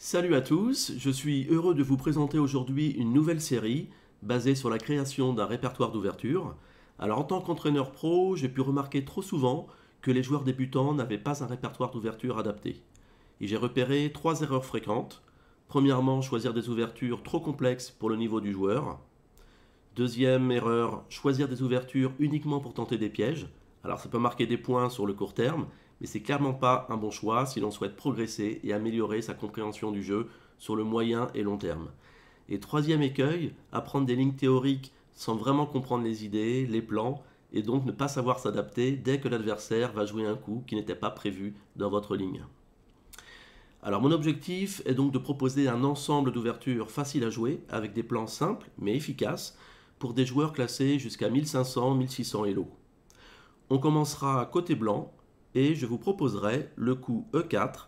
Salut à tous, je suis heureux de vous présenter aujourd'hui une nouvelle série basée sur la création d'un répertoire d'ouverture. Alors en tant qu'entraîneur pro, j'ai pu remarquer trop souvent que les joueurs débutants n'avaient pas un répertoire d'ouverture adapté. Et j'ai repéré trois erreurs fréquentes. Premièrement, choisir des ouvertures trop complexes pour le niveau du joueur. Deuxième erreur, choisir des ouvertures uniquement pour tenter des pièges. Alors ça peut marquer des points sur le court terme, mais c'est clairement pas un bon choix si l'on souhaite progresser et améliorer sa compréhension du jeu sur le moyen et long terme. Et troisième écueil, apprendre des lignes théoriques sans vraiment comprendre les idées, les plans, et donc ne pas savoir s'adapter dès que l'adversaire va jouer un coup qui n'était pas prévu dans votre ligne. Alors mon objectif est donc de proposer un ensemble d'ouvertures faciles à jouer avec des plans simples mais efficaces pour des joueurs classés jusqu'à 1500-1600 Elo. On commencera côté blanc et je vous proposerai le coup E4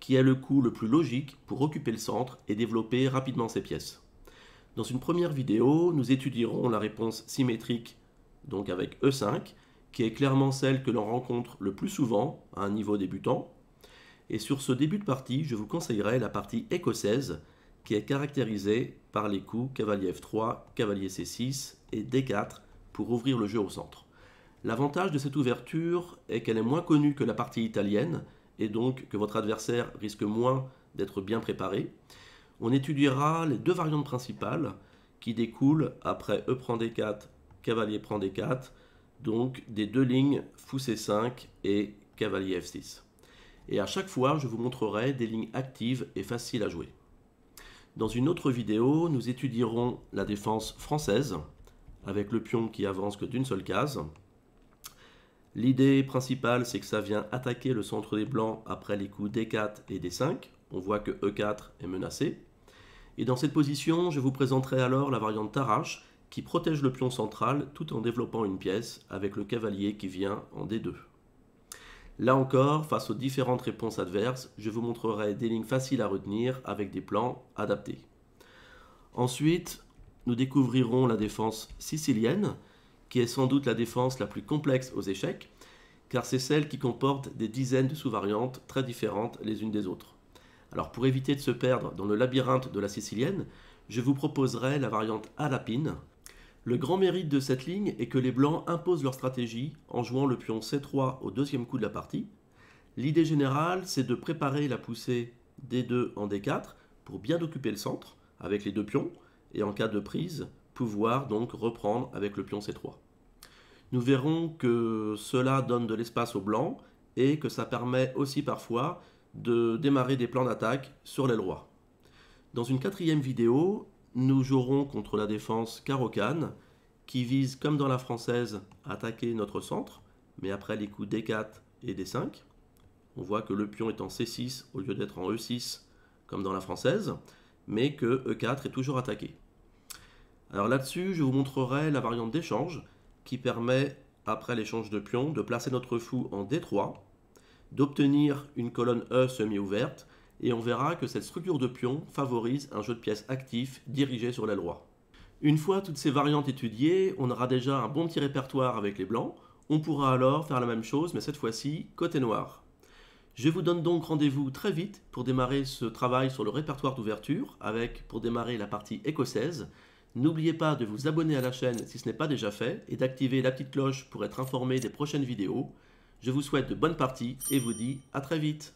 qui est le coup le plus logique pour occuper le centre et développer rapidement ses pièces. Dans une première vidéo, nous étudierons la réponse symétrique, donc avec E5, qui est clairement celle que l'on rencontre le plus souvent à un niveau débutant. Et sur ce début de partie, je vous conseillerai la partie écossaise, qui est caractérisée par les coups cavalier F3, cavalier C6 et D4 pour ouvrir le jeu au centre. L'avantage de cette ouverture est qu'elle est moins connue que la partie italienne et donc que votre adversaire risque moins d'être bien préparé. On étudiera les deux variantes principales qui découlent après E prend D4, cavalier prend D4, donc des deux lignes fou C5 et cavalier F6. Et à chaque fois, je vous montrerai des lignes actives et faciles à jouer. Dans une autre vidéo, nous étudierons la défense française, avec le pion qui avance que d'une seule case, L'idée principale, c'est que ça vient attaquer le centre des blancs après les coups D4 et D5. On voit que E4 est menacé. Et dans cette position, je vous présenterai alors la variante Tarache, qui protège le pion central tout en développant une pièce avec le cavalier qui vient en D2. Là encore, face aux différentes réponses adverses, je vous montrerai des lignes faciles à retenir avec des plans adaptés. Ensuite, nous découvrirons la défense sicilienne, qui est sans doute la défense la plus complexe aux échecs, car c'est celle qui comporte des dizaines de sous-variantes très différentes les unes des autres. Alors pour éviter de se perdre dans le labyrinthe de la sicilienne, je vous proposerai la variante alapine. Le grand mérite de cette ligne est que les blancs imposent leur stratégie en jouant le pion C3 au deuxième coup de la partie. L'idée générale, c'est de préparer la poussée D2 en D4 pour bien occuper le centre avec les deux pions, et en cas de prise, pouvoir donc reprendre avec le pion C3. Nous verrons que cela donne de l'espace aux blancs et que ça permet aussi parfois de démarrer des plans d'attaque sur l'aile roi. Dans une quatrième vidéo, nous jouerons contre la défense Kann, qui vise comme dans la française à attaquer notre centre, mais après les coups D4 et D5. On voit que le pion est en C6 au lieu d'être en E6 comme dans la française, mais que E4 est toujours attaqué. Alors là-dessus, je vous montrerai la variante d'échange qui permet, après l'échange de pions, de placer notre fou en D3, d'obtenir une colonne E semi-ouverte, et on verra que cette structure de pions favorise un jeu de pièces actif dirigé sur la loi. Une fois toutes ces variantes étudiées, on aura déjà un bon petit répertoire avec les blancs, on pourra alors faire la même chose, mais cette fois-ci côté noir. Je vous donne donc rendez-vous très vite pour démarrer ce travail sur le répertoire d'ouverture, avec pour démarrer la partie écossaise, N'oubliez pas de vous abonner à la chaîne si ce n'est pas déjà fait et d'activer la petite cloche pour être informé des prochaines vidéos. Je vous souhaite de bonnes parties et vous dis à très vite